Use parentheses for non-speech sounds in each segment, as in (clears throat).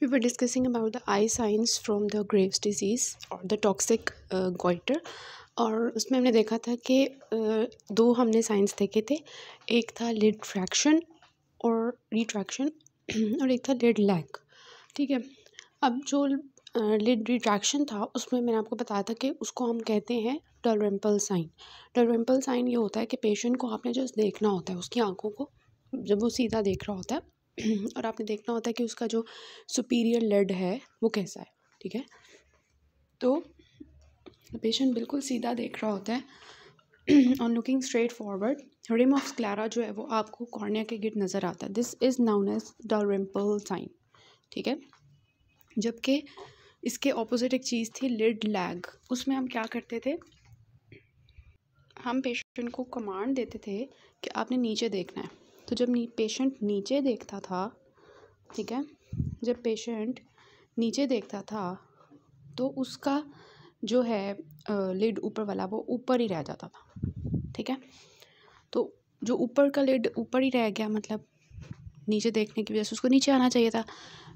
We were discussing about the eye signs from the Graves disease or the toxic uh, goiter और उसमें हमने देखा था कि दो हमने साइंस देखे थे एक था लिड फ्रैक्शन और रिट्रैक्शन (clears throat) और एक था लिड लैक ठीक है अब जो लिड रिट्रैक्शन था उसमें मैंने आपको बताया था कि उसको हम कहते हैं डलरेम्पल साइन डलरेम्पल साइन ये होता है कि पेशेंट को आपने जस्ट देखना होता है उसकी आंखों को जब वो सीधा देख रहा होता है (clears throat) और आपने देखना होता है कि उसका जो सुपीरियर लेड है वो कैसा है ठीक है तो पेशेंट बिल्कुल सीधा देख रहा होता है on looking straight forward rim of sclera जो है वो आपको कॉर्निया के गिट नज़र आता है this is known as the rimple sign ठीक है जबकि इसके ऑपोजिट एक चीज़ थी लिड लैग उसमें हम क्या करते थे हम पेशेंट को कमांड देते थे कि आपने नीचे देखना है तो जब नी, पेशेंट नीचे देखता था ठीक है जब पेशेंट नीचे देखता था तो उसका जो है लिड ऊपर वाला वो ऊपर ही रह जाता था ठीक है तो जो ऊपर का लिड ऊपर ही रह गया मतलब नीचे देखने की वजह से उसको नीचे आना चाहिए था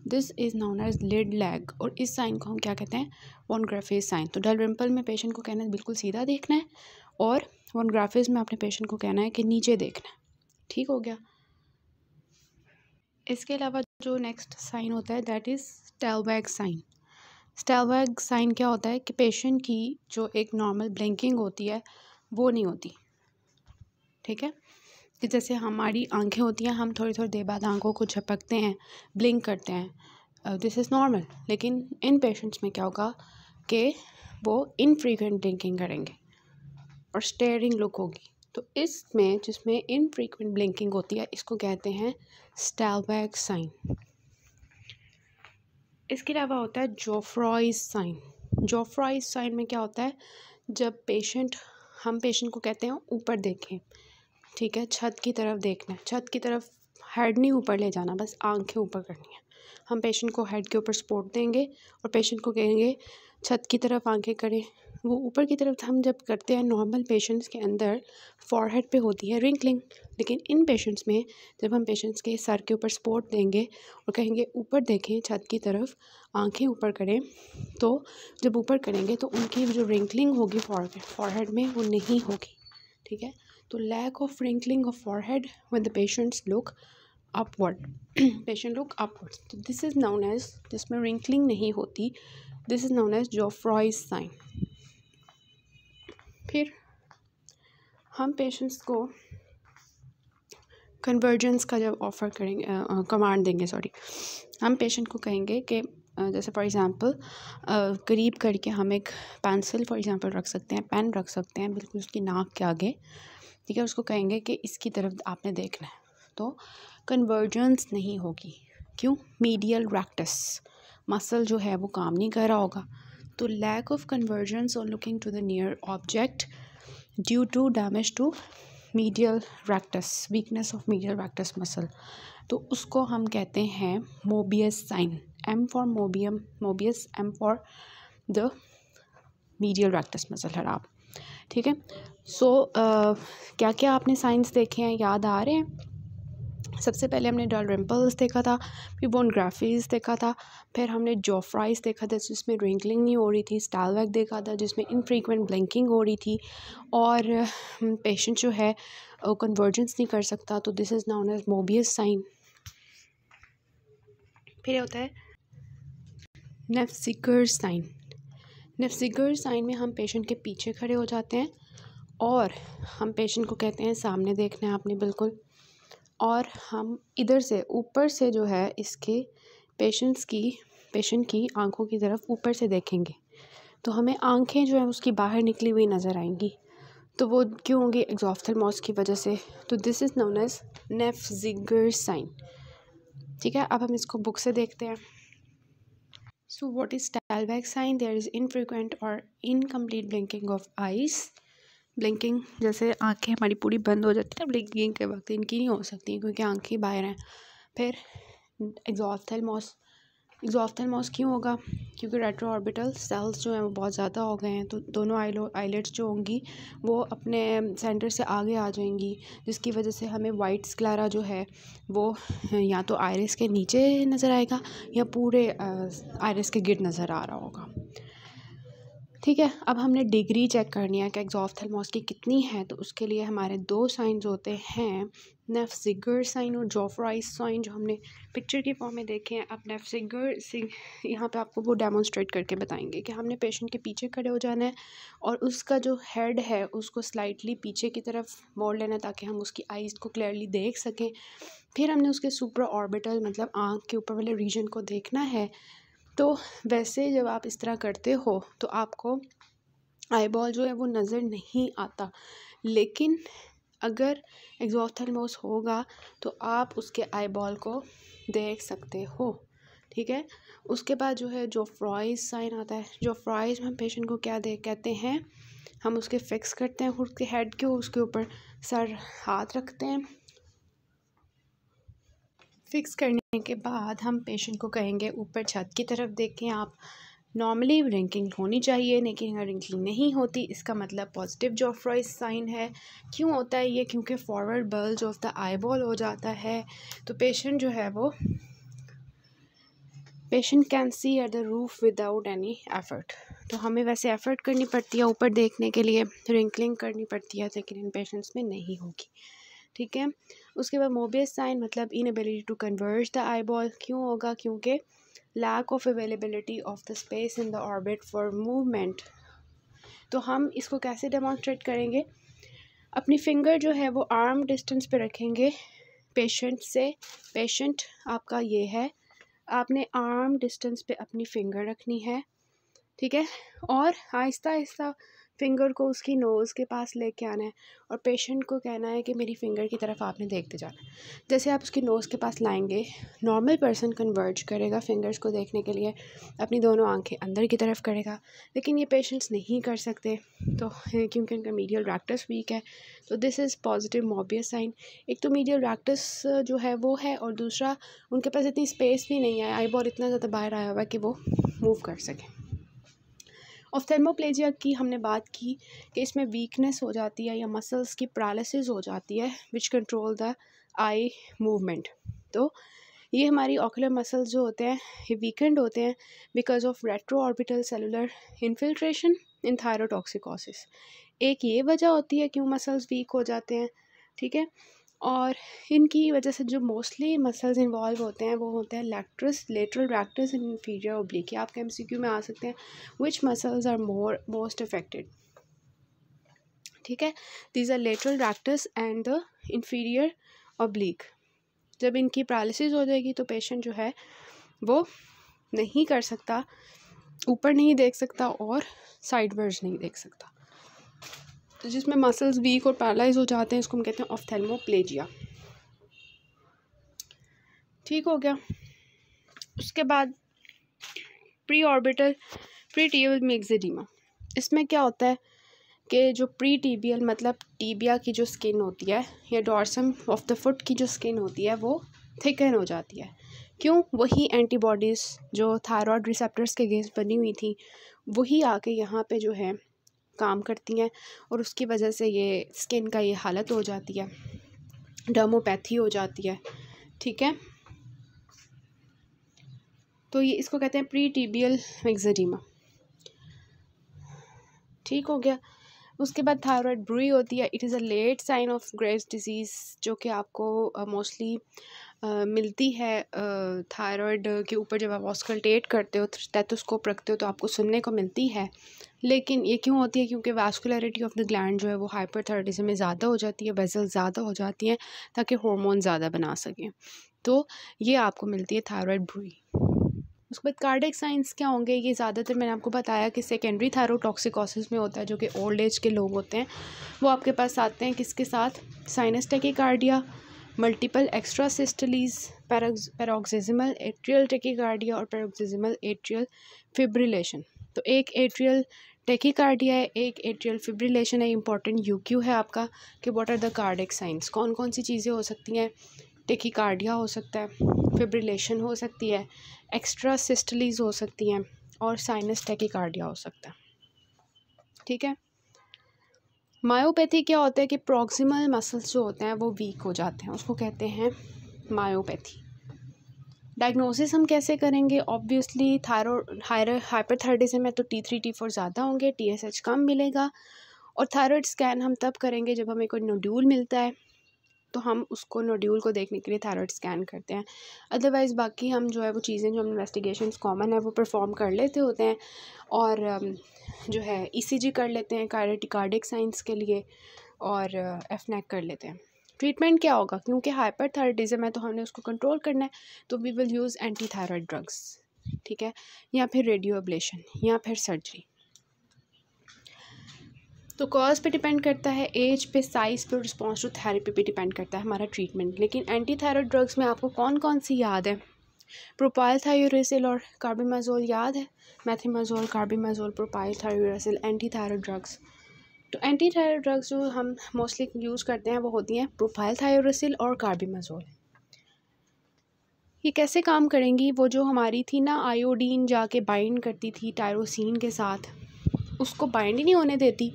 this is known as lid lag और इस साइन को हम क्या कहते हैं वनग्राफिस साइन तो डल रिम्पल में पेशेंट को कहना है बिल्कुल सीधा देखना है और वनग्राफेज़ में अपने पेशेंट को कहना है कि नीचे देखना है ठीक हो गया इसके अलावा जो नेक्स्ट साइन होता है that is Stellwag sign Stellwag sign क्या होता है कि पेशेंट की जो एक नॉर्मल ब्लिंकिंग होती है वो नहीं होती ठीक है कि जैसे हमारी आंखें होती हैं हम थोड़ी थोड़ी देर बाद आंखों को झपकते हैं ब्लिंक करते हैं दिस इज़ नॉर्मल लेकिन इन पेशेंट्स में क्या होगा कि वो इनफ्रीकेंट ब्लिंकिंग करेंगे और स्टेयरिंग लुक होगी तो इसमें जिसमें इनफ्रीक्वेंट ब्लिंकिंग होती है इसको कहते हैं स्टैलबैग साइन इसके अलावा होता है जोफ्रॉइज साइन जोफ्रॉइज साइन में क्या होता है जब पेशेंट हम पेशेंट को कहते हैं ऊपर देखें ठीक है छत की तरफ देखना छत की तरफ हेड नहीं ऊपर ले जाना बस आंखें ऊपर करनी है हम पेशेंट को हेड के ऊपर सपोर्ट देंगे और पेशेंट को कहेंगे छत की तरफ आंखें करें वो ऊपर की तरफ हम जब करते हैं नॉर्मल पेशेंट्स के अंदर फॉरहेड पे होती है रिंकलिंग लेकिन इन पेशेंट्स में जब हम पेशेंट्स के सर के ऊपर सपोर्ट देंगे और कहेंगे ऊपर देखें छत की तरफ आंखें ऊपर करें तो जब ऊपर करेंगे तो उनकी जो रिंकलिंग होगी फॉरहेड में वो नहीं होगी ठीक है तो lack of wrinkling of forehead with the patients look upward patient look upward तो दिस इज़ नाउन एज जिसमें रिंकलिंग नहीं होती this is known as Joffroy sign फिर हम पेशेंट्स को कन्वर्जेंस का जब ऑफ़र करेंगे कमांड देंगे सॉरी हम पेशेंट को कहेंगे कि जैसे फॉर एग्ज़ाम्पल करीब करके हम एक पेंसिल फॉर एग्ज़ाम्पल रख सकते हैं पेन रख सकते हैं बिल्कुल उसकी नाक के आगे ठीक है उसको कहेंगे कि इसकी तरफ आपने देखना है तो कन्वर्जेंस नहीं होगी क्यों मीडियल रैक्टस मसल जो है वो काम नहीं कर रहा होगा तो लैक ऑफ कन्वर्जेंस और looking to the near object due to damage to medial rectus weakness of medial rectus muscle तो उसको हम कहते हैं Mobius sign M for Mobium Mobius M for the medial rectus muscle आप ठीक है सो so, uh, क्या क्या आपने साइंस देखे हैं याद आ रहे हैं सबसे पहले हमने डॉल रिम्पल्स देखा था फिर बोनग्राफीज देखा था फिर हमने जोफ्राइस देखा था जिसमें रिंकलिंग नहीं हो रही थी स्टालवैक देखा था जिसमें इनफ्रीकुंट ब्लैंकिंग हो रही थी और हम्म, पेशेंट जो है कन्वर्जेंस नहीं कर सकता तो this is known as Mobius sign फिर होता है नेफसिकर साइन नेफसिकर साइन में हम पेशेंट के पीछे खड़े हो जाते हैं और हम पेशेंट को कहते हैं सामने देखना है आपने बिल्कुल और हम इधर से ऊपर से जो है इसके पेशेंट्स की पेशेंट की आंखों की तरफ ऊपर से देखेंगे तो हमें आंखें जो है उसकी बाहर निकली हुई नज़र आएंगी तो वो क्यों होंगी मॉस की वजह से तो this is known as Naffziger sign ठीक है अब हम इसको बुक से देखते हैं so what is Stellwag sign there is infrequent और incomplete blinking of eyes blinking जैसे आँखें हमारी पूरी बंद हो जाती है ब्लिंकिंग के वक्त इनकी नहीं हो सकती क्योंकि आँखें बाहर हैं फिर एग्जॉफ्थेलमॉस मॉस क्यों होगा क्योंकि रेट्रो ऑर्बिटल सेल्स जो हैं वो बहुत ज़्यादा हो गए हैं तो दोनों आईलो आईलेट्स जो होंगी वो अपने सेंटर से आगे आ जाएंगी जिसकी वजह से हमें वाइट स्क्लारा जो है वो या तो आयरस के नीचे नज़र आएगा या पूरे आयरस के गिर नज़र आ रहा होगा ठीक है अब हमने डिग्री चेक करनी है कि एग्जॉफ की कितनी है तो उसके लिए हमारे दो साइंस होते हैं सिगर साइन और जोफ्राइस साइन जो हमने पिक्चर के फॉर्म में देखे हैं अब नेफसिगर सिग यहाँ पे आपको वो डेमोन्स्ट्रेट करके बताएंगे कि हमने पेशेंट के पीछे खड़े हो जाना है और उसका जो हेड है उसको स्लाइटली पीछे की तरफ मोड़ लेना है ताकि हम उसकी आइज़ को क्लियरली देख सकें फिर हमने उसके सुपर ऑर्बिटल मतलब आँख के ऊपर वाले रीजन को देखना है तो वैसे जब आप इस तरह करते हो तो आपको आईबॉल जो है वो नज़र नहीं आता लेकिन अगर एग्जॉथर्मोस होगा तो आप उसके आईबॉल को देख सकते हो ठीक है उसके बाद जो है जो फ्रॉइज साइन आता है जो फ्रॉइज हम पेशेंट को क्या दे कहते हैं हम उसके फिक्स करते हैं उसके हेड के उसके ऊपर सर हाथ रखते हैं फिक्स करने के बाद हम पेशेंट को कहेंगे ऊपर छत की तरफ देखें आप नॉर्मली रिंकिंग होनी चाहिए लेकिन अगर रिंकिंग नहीं होती इसका मतलब पॉजिटिव जॉफ्रॉइस साइन है क्यों होता है ये क्योंकि forward bulge of the eye ball हो जाता है तो पेशेंट जो है वो patient can see at the roof without any effort तो हमें वैसे एफर्ट करनी पड़ती है ऊपर देखने के लिए रिंकलिंग करनी पड़ती है लेकिन इन पेशेंट्स में नहीं होगी ठीक है उसके बाद मोबियस साइन मतलब ability to converge the eye ball क्यों होगा क्योंकि lack of availability of the space in the orbit for movement तो हम इसको कैसे डेमोन्स्ट्रेट करेंगे अपनी फिंगर जो है वो आर्म डिस्टेंस पे रखेंगे पेशेंट से पेशेंट आपका ये है आपने आर्म डिस्टेंस पे अपनी फिंगर रखनी है ठीक है और आहिस्ता आहिस्ता फिंगर को उसकी नोज़ के पास लेके आना है और पेशेंट को कहना है कि मेरी फिंगर की तरफ आपने देखते जाना जैसे आप उसकी नोज़ के पास लाएंगे नॉर्मल पर्सन कन्वर्ज करेगा फिंगर्स को देखने के लिए अपनी दोनों आंखें अंदर की तरफ करेगा लेकिन ये पेशेंट्स नहीं कर सकते तो क्योंकि उनका मीडियल रैक्टस वीक है तो this is positive Mobius sign एक तो मीडियल रैक्टस जो है वो है और दूसरा उनके पास इतनी स्पेस भी नहीं है बॉल इतना ज़्यादा बाहर आया हुआ है कि वो मूव कर सकें थर्मोप्लेजिया की हमने बात की कि इसमें वीकनेस हो जाती है या मसल्स की पैरालिसिस हो जाती है which control the eye movement तो ये हमारी ऑकुलर मसल्स जो होते हैं ये वीकेंड होते हैं because of retro orbital cellular infiltration in thyrotoxicosis एक ये वजह होती है क्यों मसल्स वीक हो जाते हैं ठीक है और इनकी वजह से जो मोस्टली मसल्स इन्वॉल्व होते हैं वो होते हैं लैक्ट्रस lateral rectus in inferior oblique ये आपके एम सी क्यू में आ सकते हैं which muscles are more most affected ठीक है these are lateral rectus and the inferior oblique जब इनकी पैरालिसिस हो जाएगी तो पेशेंट जो है वो नहीं कर सकता ऊपर नहीं देख सकता और साइडवर्स नहीं देख सकता तो जिसमें मसल्स वीक और पैरलाइज हो जाते हैं इसको हम कहते हैं ऑफ्थेल्मोप्लेजिया ठीक हो गया उसके बाद pre orbital pre tibial myxoedema इसमें क्या होता है कि जो प्री टीबियल मतलब टीबिया की जो स्किन होती है या डॉर्सम ऑफ द फुट की जो स्किन होती है वो थिकन हो जाती है क्यों वही एंटीबॉडीज़ जो थायरॉयड रिसेप्टर्स के अगेंस्ट बनी हुई थी वही आके यहाँ पे जो है काम करती हैं और उसकी वजह से ये स्किन का ये हालत हो जाती है डर्मोपैथी हो जाती है ठीक है तो ये इसको कहते हैं प्री टीबियल एक्जरीमा ठीक हो गया उसके बाद थायरॉयड ब्रुई होती है it is a late sign of Graves disease जो कि आपको मोस्टली uh, मिलती है थायराइड के ऊपर जब आप ऑस्कल्टेट करते हो स्टेथोस्कोप रखते हो तो आपको सुनने को मिलती है लेकिन ये क्यों होती है क्योंकि वास्कुलरिटी ऑफ द ग्लैंड जो है वो हाइपरथायरॉयडिज्म में ज़्यादा हो जाती है वेजल ज़्यादा हो जाती हैं ताकि हॉर्मोन ज़्यादा बना सकें तो ये आपको मिलती है थायरॉयड भूरी उसके बाद कार्डिक साइंस क्या होंगे ये ज़्यादातर मैंने आपको बताया कि सेकेंडरी थायरोटॉक्सिकोसिस में होता है जो कि ओल्ड एज के लोग होते हैं वो आपके पास आते हैं किसके साथ sinus tachycardia multiple extra systoles paroxysmal atrial tachycardia और पैरोक्सिजमल एट्रियल फिब्रिलेशन तो एक एट्रियल टेकिकार्डिया है एक एट्रियल फिब्रिलेशन है इंपॉर्टेंट क्यू है आपका कि what are the cardiac signs कौन कौन सी चीज़ें हो सकती हैं टेकीकार्डिया हो सकता है फिब्रिलेशन हो सकती है एक्स्ट्रा सिस्टलीज हो सकती हैं और साइनस टेकीकार्डिया हो सकता है ठीक है मायोपैथी क्या होता है कि प्रॉक्सिमल मसल्स जो होते हैं वो वीक हो जाते हैं उसको कहते हैं मायोपैथी डायग्नोसिस हम कैसे करेंगे ऑब्वियसली थायरो हाइपरथायरडिज्म है तो टी थ्री टी फोर ज़्यादा होंगे टी एस एच कम मिलेगा और थायरॉयड स्कैन हम तब करेंगे जब हमें कोई नोड्यूल मिलता है तो हम उसको नोड्यूल को देखने के लिए थायरॉयड स्कैन करते हैं अदरवाइज़ बाकी हम जो है वो चीज़ें जो हम इन्वेस्टिगेशन कॉमन है वो परफॉर्म कर लेते होते हैं और um, जो है ई e कर लेते हैं कार्डिकार्डिक साइंस के लिए और एफनेक uh, कर लेते हैं ट्रीटमेंट क्या होगा क्योंकि हाइपर है तो हमने उसको कंट्रोल करना है तो we will use anti thyroid drugs ठीक है या फिर रेडियो एबलेशन या फिर सर्जरी तो कॉज पे डिपेंड करता है एज पे साइज़ पे रिस्पॉन्स टू थेरेपी पे डिपेंड करता है हमारा ट्रीटमेंट लेकिन एंटी थायरॉयड ड्रग्स में आपको कौन कौन सी याद है प्रोपाइल थायोरेसिल और कार्बीमाजोल याद है methimazole carbimazole propyl thiouracil anti thyroid drugs तो एंटी थायरो ड्रग्स जो हम मोस्टली यूज़ करते हैं वो होती हैं प्रोफाइल थायोरेसिल और कार्बीमाजोल ये कैसे काम करेंगी वो जो हमारी थी ना आयोडीन जाके बाइंड करती थी टायरोसिन के साथ उसको बाइंड ही नहीं होने देती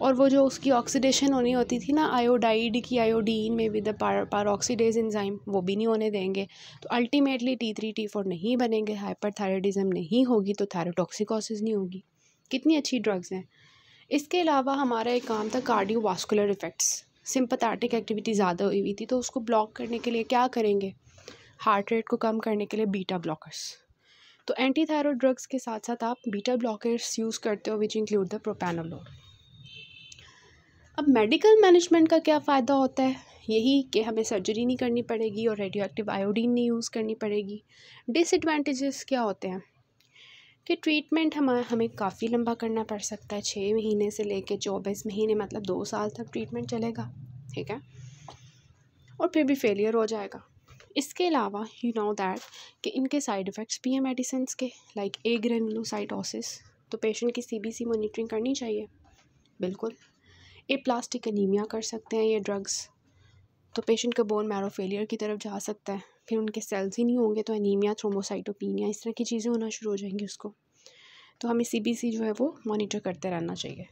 और वो जो उसकी ऑक्सीडेशन होनी होती थी ना आयोडाइड की आयोडीन में विद ऑक्सीडेज इंजाइम वो भी नहीं होने देंगे तो ultimately T three T four नहीं बनेंगे हाइपरथायरॉयडिज्म नहीं होगी तो थायरोटॉक्सिकोसिस नहीं होगी कितनी अच्छी ड्रग्स हैं इसके अलावा हमारा एक काम था कार्डियोवास्कुलर इफ़ेक्ट्स सिंपथैटिक एक्टिविटी ज़्यादा हुई हुई थी तो उसको ब्लॉक करने के लिए क्या करेंगे हार्ट रेट को कम करने के लिए बीटा ब्लॉकर्स तो एंटी थायरॉयड ड्रग्स के साथ साथ आप बीटा ब्लॉकर्स यूज़ करते हो विच इंक्लूड द प्रोपेनोलोड अब मेडिकल मैनेजमेंट का क्या फ़ायदा होता है यही कि हमें सर्जरी नहीं करनी पड़ेगी और रेडियो एक्टिव आयोडीन नहीं यूज़ करनी पड़ेगी डिसएडवांटेजेस क्या होते हैं कि ट्रीटमेंट हम हमें काफ़ी लंबा करना पड़ सकता है छः महीने से लेके चौबीस महीने मतलब दो साल तक ट्रीटमेंट चलेगा ठीक है और फिर भी फेलियर हो जाएगा इसके अलावा यू नो दैट कि इनके साइड इफ़ेक्ट्स भी हैं मेडिसिन के लाइक ए ग्रेनुलोसाइटोसिस तो पेशेंट की सी बी सी मोनिटरिंग करनी चाहिए बिल्कुल प्लास्टिक अनीमिया कर सकते हैं ये ड्रग्स तो पेशेंट का बोन मैरो फेलियर की तरफ जा सकता है फिर उनके सेल्स ही नहीं होंगे तो अनिमिया थ्रोमोसाइटोपीनिया इस तरह की चीज़ें होना शुरू हो जाएंगी उसको तो हमें सी जो है वो मॉनिटर करते रहना चाहिए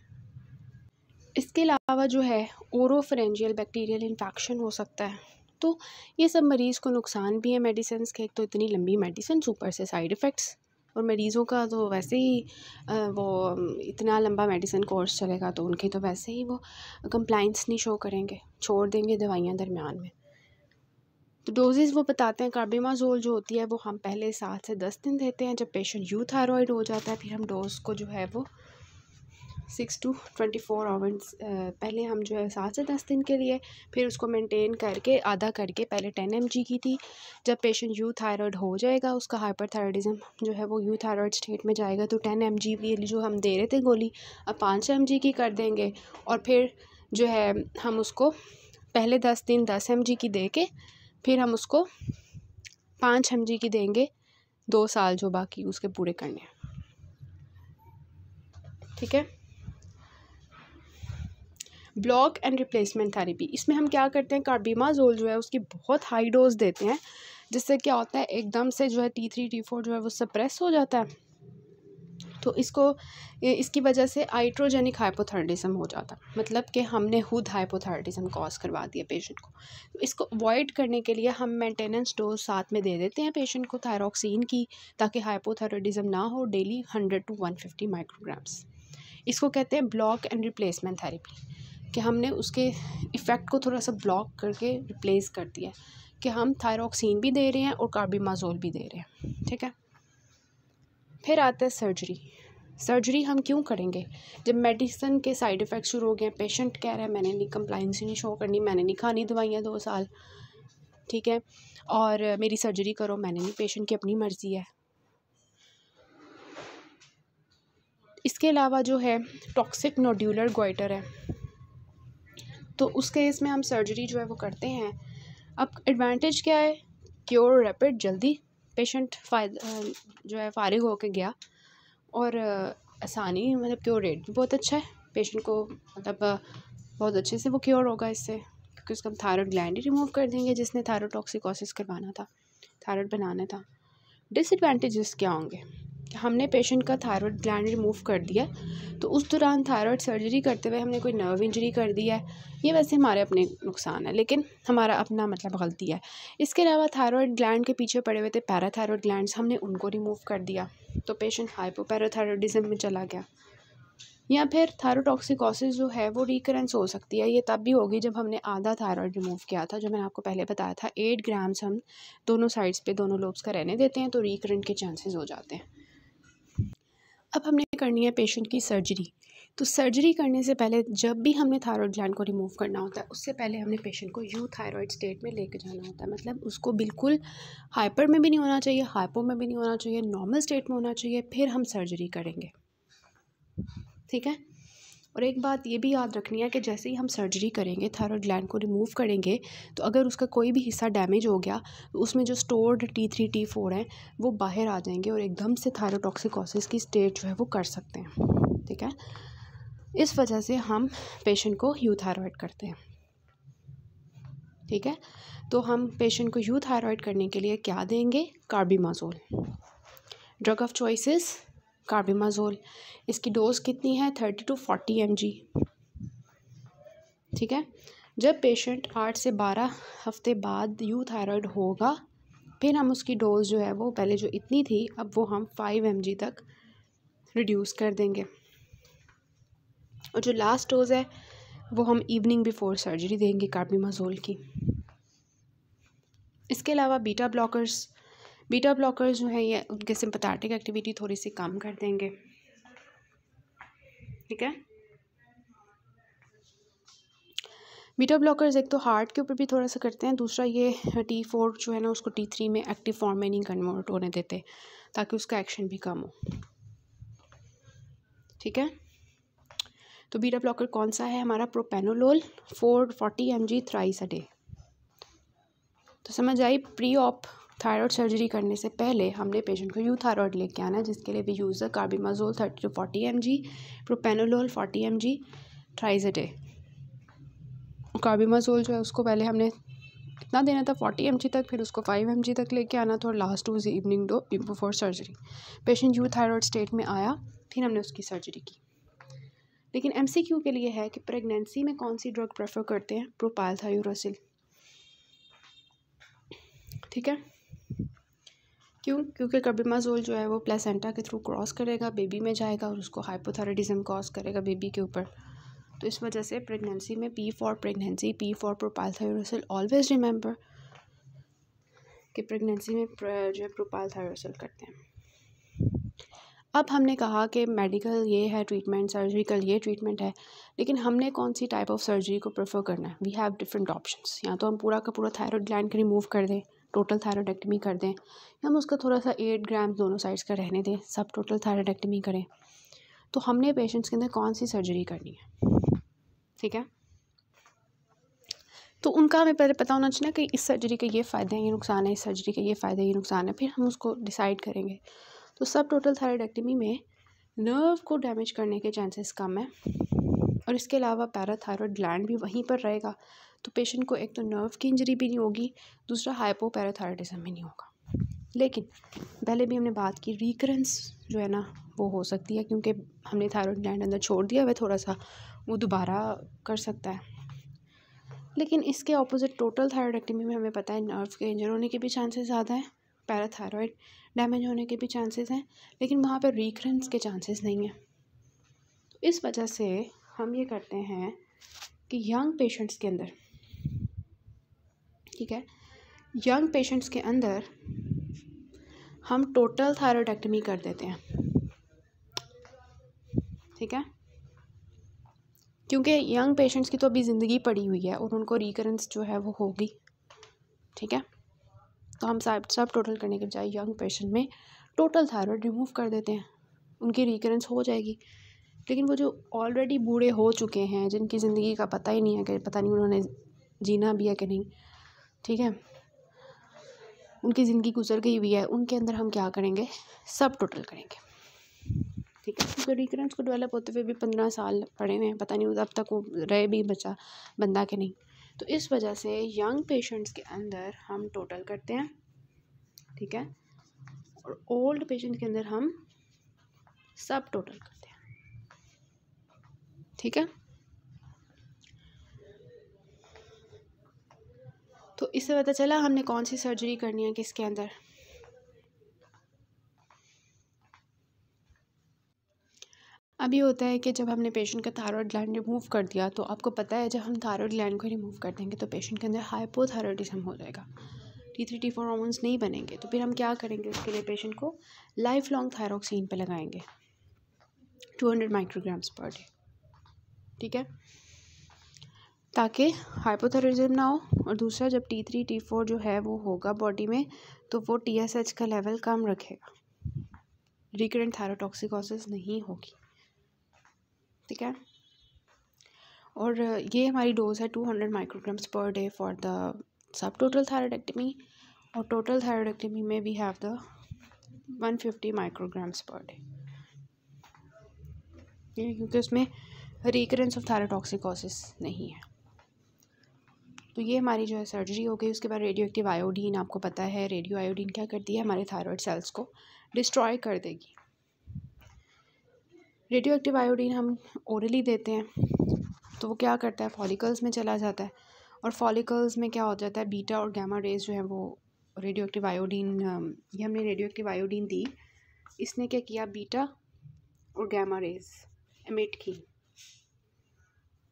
इसके अलावा जो है फ्रेंजियल बैक्टीरियल इन्फेक्शन हो सकता है तो ये सब मरीज़ को नुकसान भी है मेडिसिन के एक तो इतनी लंबी मेडिसिन ऊपर से साइड इफ़ेक्ट्स और मरीज़ों का तो वैसे ही वो इतना लंबा मेडिसिन कोर्स चलेगा तो उनकी तो वैसे ही वो कंप्लाइंस नहीं शो करेंगे छोड़ देंगे दवाइयाँ दरमियान में तो डोजेज़ वो बताते हैं कार्बेमाजोल जो होती है वो हम पहले सात से दस दिन देते हैं जब पेशेंट यू थायरॉयड हो जाता है फिर हम डोज़ को जो है वो six to twenty four hours पहले हम जो है सात से दस दिन के लिए फिर उसको मेंटेन करके आधा करके पहले टेन एम की थी जब पेशेंट यू थायरॉयड हो जाएगा उसका हाइपर हाइपरथायरॉयडिज्म जो है वो यू थायरॉयड स्टेट में जाएगा तो टेन एम जी जो हम दे रहे थे गोली अब पाँच एम की कर देंगे और फिर जो है हम उसको पहले दस दिन दस एम की दे के फिर हम उसको पाँच एम की देंगे दो साल जो बाकी उसके पूरे करने ठीक है ब्लॉक एंड रिप्लेसमेंट थेरेपी इसमें हम क्या करते हैं कार्बीमाजोल जो है उसकी बहुत हाई डोज देते हैं जिससे क्या होता है एकदम से जो है टी थ्री टी फोर जो है वो सप्रेस हो जाता है तो इसको इसकी वजह से आइट्रोजेनिक हाइपोथायरॉयडिज्म हो जाता मतलब कि हमने खुद हाइपोथायरॉयडिज्म कॉज करवा दिया पेशेंट को तो इसको अवॉइड करने के लिए हम मेंटेनेंस डोज साथ में दे देते हैं पेशेंट को थायरॉक्सिन की ताकि हाइपोथायरॉयडिज्म ना हो daily hundred to one fifty micrograms इसको कहते हैं ब्लॉक एंड रिप्लेसमेंट थेरेपी कि हमने उसके इफ़ेक्ट को थोड़ा सा ब्लॉक करके रिप्लेस कर दिया कि हम थायरोक्सिन भी दे रहे हैं और कार्बीमाजोल भी दे रहे हैं ठीक है फिर आता है सर्जरी सर्जरी हम क्यों करेंगे जब मेडिसिन के साइड इफ़ेक्ट शुरू हो गए पेशेंट कह रहा है मैंने नहीं कंप्लाइंस नहीं शो करनी मैंने नहीं खानी दवाइयाँ दो साल ठीक है और मेरी सर्जरी करो मैंने नहीं पेशेंट की अपनी मर्ज़ी है इसके अलावा जो है टॉक्सिक नोड्यूलर गोइटर है तो उस केस में हम सर्जरी जो है वो करते हैं अब एडवांटेज क्या है क्योर रैपिड जल्दी पेशेंट फायदा जो है फारिग होकर गया और आसानी मतलब क्योर रेट भी बहुत अच्छा है पेशेंट को मतलब बहुत अच्छे से वो क्योर होगा इससे क्योंकि उसका हम थायरॉयड ग्लैंड ही रिमूव कर देंगे जिसने थायरॉयड टॉक्सिकोसिस करवाना था थायरॉयड बनाना था डिसएडवांटेजेस क्या होंगे हमने पेशेंट का थायराइड ग्लैंड रिमूव कर दिया तो उस दौरान थायराइड सर्जरी करते हुए हमने कोई नर्व इंजरी कर दी है ये वैसे हमारे अपने नुकसान है लेकिन हमारा अपना मतलब गलती है इसके अलावा थायराइड ग्लैंड के पीछे पड़े हुए थे पैराथायरॉयड ग्लैंड्स हमने उनको रिमूव कर दिया तो पेशेंट हाइपो हाइपोपैराथायरॉयडिज्म में चला गया या फिर थायरोटॉक्सिकोसिस जो है वो रिकरेंस हो सकती है ये तब भी होगी जब हमने आधा थायराइड रिमूव किया था जो मैंने आपको पहले बताया था एट ग्राम्स हम दोनों साइड्स पे दोनों लोब्स का रहने देते हैं तो रिकरेंट के चांसेस हो जाते हैं अब हमने करनी है पेशेंट की सर्जरी तो सर्जरी करने से पहले जब भी हमने थायराइड ग्लैंड को रिमूव करना होता है उससे पहले हमने पेशेंट को यू थायराइड स्टेट में लेके जाना होता है मतलब उसको बिल्कुल हाइपर में भी नहीं होना चाहिए हाइपो में भी नहीं होना चाहिए नॉर्मल स्टेट में होना चाहिए फिर हम सर्जरी करेंगे ठीक है और एक बात ये भी याद रखनी है कि जैसे ही हम सर्जरी करेंगे थायरॉयड ग्लैंड को रिमूव करेंगे तो अगर उसका कोई भी हिस्सा डैमेज हो गया तो उसमें जो stored T three T four हैं वो बाहर आ जाएंगे और एकदम से थायरोटॉक्सिकोसिस की स्टेज जो है वो कर सकते हैं ठीक है इस वजह से हम पेशेंट को यू थायरॉयड करते हैं ठीक है तो हम पेशेंट को यू थायरॉयड करने के लिए क्या देंगे carbimazole drug of choices carbimazole इसकी डोज कितनी है थर्टी टू फोर्टी एम ठीक है जब पेशेंट आठ से बारह हफ्ते बाद यू थायरॉयड होगा फिर हम उसकी डोज़ जो है वो पहले जो इतनी थी अब वो हम फाइव एम तक रिड्यूस कर देंगे और जो लास्ट डोज़ है वो हम इवनिंग बिफोर सर्जरी देंगे कार्बीमाजोल की इसके अलावा बीटा ब्लॉकर्स बीटा ब्लॉकर्स जो है ये उनके सिंपथेटिक एक्टिविटी थोड़ी सी कम कर देंगे ठीक है बीटा ब्लॉकर्स एक तो हार्ट के ऊपर भी थोड़ा सा करते हैं दूसरा ये टी फोर जो है ना उसको टी थ्री में एक्टिव फॉर्म में नहीं कन्वर्ट होने देते ताकि उसका एक्शन भी कम हो ठीक है तो बीटा ब्लॉकर कौन सा है हमारा propranolol four forty M G thrice a day तो समझ आई प्री ऑप थायराइड सर्जरी करने से पहले हमने पेशेंट को यू थायरॉयड लेके आना है जिसके लिए we use the carbimazole thirty to forty M G propranolol forty M G thrice a day carbimazole जो है उसको पहले हमने कितना देना था फोर्टी एम जी तक फिर उसको फाइव एम जी तक लेके आना था और last two evening dose before surgery patient euthyroid state में आया फिर हमने उसकी सर्जरी की लेकिन एम सी क्यू के लिए है कि प्रेगनेंसी में कौन सी ड्रग प्रेफर करते हैं प्रोपाल थायूरोसिल ठीक है क्यों क्योंकि कर्बिमाजोल जो है वो प्लेसेंटा के थ्रू क्रॉस करेगा बेबी में जाएगा और उसको हाइपोथायरॉयडिज्म कॉज करेगा बेबी के ऊपर तो इस वजह से प्रेगनेंसी में P for pregnancy P for propylthiouracil always remember कि प्रेगनेंसी में जो है प्रोपालथायरोसल करते हैं अब हमने कहा कि मेडिकल ये है ट्रीटमेंट सर्जिकल ये ट्रीटमेंट है लेकिन हमने कौन सी टाइप ऑफ सर्जरी को प्रेफर करना है वी हैव डिफरेंट ऑप्शंस या तो हम पूरा का पूरा थायराइड ग्लैंड को रिमूव कर दें टोटल थायरोडेक्टमी कर दें हम उसका थोड़ा सा एट ग्राम दोनों साइड्स का रहने दें सब टोटल थायरोडेक्टमी करें तो हमने पेशेंट्स के अंदर कौन सी सर्जरी करनी है ठीक है तो उनका हमें पहले पता होना चाहिए कि इस सर्जरी के ये फ़ायदे हैं ये नुकसान है इस सर्जरी के ये फ़ायदे हैं ये नुकसान है फिर हम उसको डिसाइड करेंगे तो सब टोटल थायरोडेक्टमी में नर्व को डैमेज करने के चांसेस कम है और इसके अलावा पैराथायरॉयड ग्लैंड भी वहीं पर रहेगा तो पेशेंट को एक तो नर्व की इंजरी भी नहीं होगी दूसरा हाइपोपैराथायरटिज्म भी नहीं होगा लेकिन पहले भी हमने बात की रिकरेंस जो है ना वो हो सकती है क्योंकि हमने थायरॉयड ग्लैंड अंदर छोड़ दिया वह थोड़ा सा वो दोबारा कर सकता है लेकिन इसके ऑपोजिट टोटल थायराइडेक्टमी में हमें पता है नर्व के इंजर होने के भी चांसेस ज़्यादा हैं पैराथायरॉयड डैमेज होने के भी चांसेस हैं लेकिन वहाँ पर रिकरेंस के चांसेस नहीं हैं तो इस वजह से हम ये करते हैं कि यंग पेशेंट्स के अंदर ठीक है यंग पेशेंट्स के अंदर हम टोटल थायरोडेक्टमी कर देते हैं ठीक है क्योंकि यंग पेशेंट्स की तो अभी ज़िंदगी पड़ी हुई है और उनको रिकरेंस जो है वो होगी ठीक है तो हम सब सब टोटल करने के बजाय यंग पेशेंट में टोटल थायरॉयड रिमूव कर देते हैं उनकी रिकरेंस हो जाएगी लेकिन वो जो ऑलरेडी बूढ़े हो चुके हैं जिनकी ज़िंदगी का पता ही नहीं है कि पता नहीं उन्होंने जीना भी है कि नहीं ठीक है उनकी ज़िंदगी गुजर गई हुई है उनके अंदर हम क्या करेंगे सब टोटल करेंगे ठीक है क्योंकि रिकरेंस को डेवलप होते हुए भी पंद्रह साल पड़े हुए हैं पता नहीं अब तक वो रहे भी बचा बंदा के नहीं तो इस वजह से यंग पेशेंट्स के अंदर हम टोटल करते हैं ठीक है और ओल्ड पेशेंट के अंदर हम सब टोटल करते हैं ठीक है तो इससे पता चला हमने कौन सी सर्जरी करनी है किसके अंदर अभी होता है कि जब हमने पेशेंट का थायरॉयड ग्लैंड रिमूव कर दिया तो आपको पता है जब हम थायरॉयड ग्लैंड को रिमूव कर देंगे तो पेशेंट के अंदर हाइपोथायरॉयडिज्म हो जाएगा T three T four hormones नहीं बनेंगे तो फिर हम क्या करेंगे उसके लिए पेशेंट को लाइफ लॉन्ग थायरोक्सिन पे लगाएंगे two hundred micrograms per day ठीक है ताकि हाइपोथायरॉयडिज्म ना हो और दूसरा जब टी थ्री टी फोर जो है वो होगा बॉडी में तो वो टी एस एच का लेवल कम रखेगा रिकरेंट थायरोटॉक्सिकोसिस नहीं होगी ठीक है और ये हमारी डोज है two hundred micrograms per day for the sub total thyroidectomy और टोटल थायरोडेक्टमी में we have the one fifty micrograms per day क्योंकि उसमें रिकरेंस ऑफ थायरोटॉक्सिकोसिस नहीं है तो ये हमारी जो है सर्जरी हो गई उसके बाद रेडियो एक्टिव आयोडीन आपको पता है रेडियो आयोडीन क्या करती है हमारे थायरॉयड सेल्स को डिस्ट्रॉय कर देगी रेडियो एक्टिव आयोडीन हम ओरली देते हैं तो वो क्या करता है फॉलिकल्स में चला जाता है और फॉलिकल्स में क्या हो जाता है बीटा और गैमा रेज जो है वो रेडियो एक्टिव आयोडीन ये हमने रेडियो एक्टिव आयोडीन दी इसने क्या किया बीटा और गैमा रेज एमिट की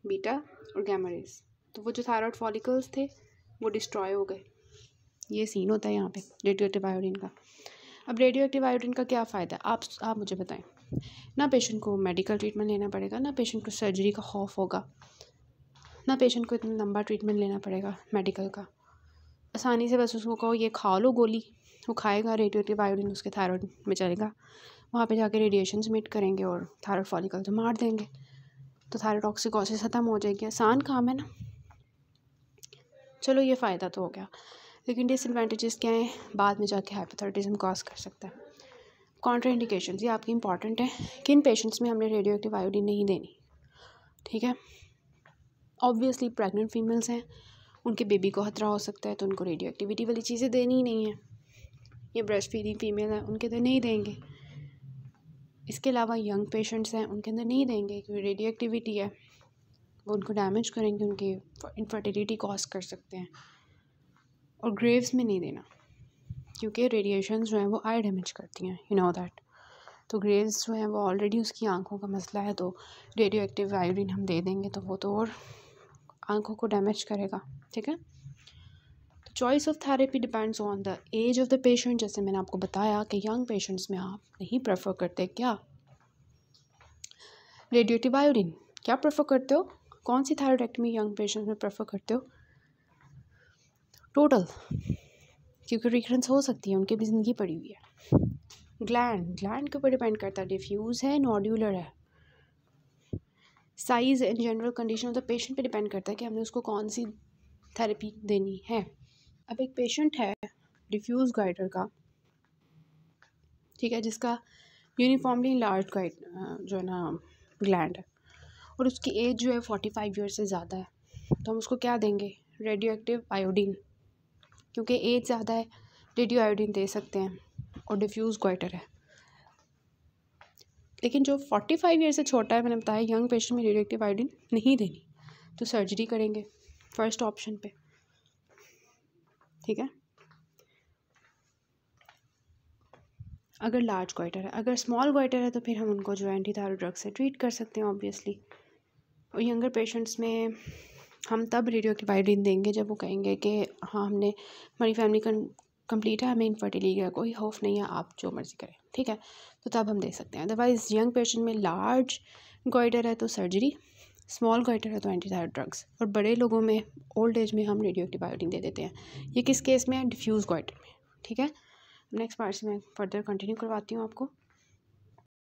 बीटा और गैमा रेज तो वो जो थायराइड फॉलिकल्स थे वो डिस्ट्रॉय हो गए ये सीन होता है यहाँ पे रेडियो एक्टिव आयोडीन का अब रेडियो एक्टिव आयोडीन का क्या फ़ायदा आप आप मुझे बताएं ना पेशेंट को मेडिकल ट्रीटमेंट लेना पड़ेगा ना पेशेंट को सर्जरी का खौफ होगा ना पेशेंट को इतना लंबा ट्रीटमेंट लेना पड़ेगा मेडिकल का आसानी से बस उसको कहो ये खा लो गोली वो खाएगा रेडियो एक्टिव आयोडीन उसके थायराइड में चलेगा वहाँ पे जाके रेडिएशन मीट करेंगे और थायराइड फॉलिकल तो मार देंगे तो थायराइड टॉक्सिकोसिस ख़त्म हो जाएगी आसान काम है ना चलो ये फ़ायदा तो हो गया लेकिन डिसएडवांटेजेस क्या हैं बाद में जाके हाइपोथायरॉयडिज्म कॉज कर सकता है इंडिकेशन ये आपकी इंपॉर्टेंट है किन पेशेंट्स में हमने रेडियो एक्टिव आयोडीन नहीं देनी ठीक है ऑब्वियसली प्रेग्नेंट फीमेल्स हैं उनके बेबी को खतरा हो सकता है तो उनको रेडियो एक्टिविटी वाली चीज़ें देनी ही नहीं है ये ब्रेस्ट फीडिंग फीमेल है उनके अंदर नहीं देंगे इसके अलावा यंग पेशेंट्स हैं उनके अंदर नहीं देंगे क्योंकि रेडियो एक्टिविटी है वो उनको डैमेज करेंगे उनके इनफर्टिलिटी कॉज कर सकते हैं और ग्रेव्स में नहीं देना क्योंकि रेडिएशन जो हैं वो आई डैमेज करती हैं यू नो दैट तो ग्रेव्स जो हैं वो ऑलरेडी उसकी आँखों का मसला है तो रेडियो एक्टिव आयोडीन हम दे देंगे तो वो तो और आँखों को डैमेज करेगा ठीक है तो choice of therapy depends on the age of the patient जैसे मैंने आपको बताया कि यंग पेशेंट्स में आप नहीं प्रेफर करते क्या रेडियोटिव आयोडीन क्या प्रेफर करते हो कौन सी थायरोडेक्टमी यंग पेशेंट में प्रेफर करते हो टोटल क्योंकि रिकरेंस हो सकती है उनकी भी ज़िंदगी पड़ी हुई है ग्लैंड ग्लैंड के ऊपर डिपेंड करता है डिफ्यूज़ है नॉड्यूलर है size and general condition of the patient पे डिपेंड करता है कि हमने उसको कौन सी थेरेपी देनी है अब एक पेशेंट है डिफ्यूज़ गाइडर का ठीक है जिसका यूनिफॉर्मली लार्ज गाइड जो है ना ग्लैंड है और उसकी एज जो है फोर्टी फाइव ईयर से ज़्यादा है तो हम उसको क्या देंगे रेडियो एक्टिव आयोडीन क्योंकि एज ज़्यादा है रेडियो आयोडीन दे सकते हैं और डिफ्यूज़ गोइटर है लेकिन जो फोर्टी फाइव ईयर से छोटा है मैंने बताया यंग पेशेंट में रेडियो एक्टिव आयोडीन नहीं देनी तो सर्जरी करेंगे फर्स्ट ऑप्शन पे ठीक है अगर लार्ज गोइटर है अगर स्मॉल गोइटर है तो फिर हम उनको जो एंटी थायरोड ड्रग से ट्रीट कर सकते हैं ऑब्वियसली यंगर पेशेंट्स में हम तब रेडियो की वाइडिन देंगे जब वो कहेंगे कि हाँ हमने हमारी फैमिली कंप्लीट है हमें इनफर्टिली का कोई होफ नहीं है आप जो मर्ज़ी करें ठीक है तो तब हम दे सकते हैं अदरवाइज़ यंग पेशेंट में लार्ज गोइडर है तो सर्जरी स्मॉल गोइटर है तो एंटीथायड ड्रग्स और बड़े लोगों में ओल्ड एज में हम रेडियो एक्टिव बायोटिन दे देते हैं ये किस केस में है डिफ्यूज़ गोइटर में ठीक है नेक्स्ट पार्ट से मैं फर्दर कंटिन्यू करवाती हूँ आपको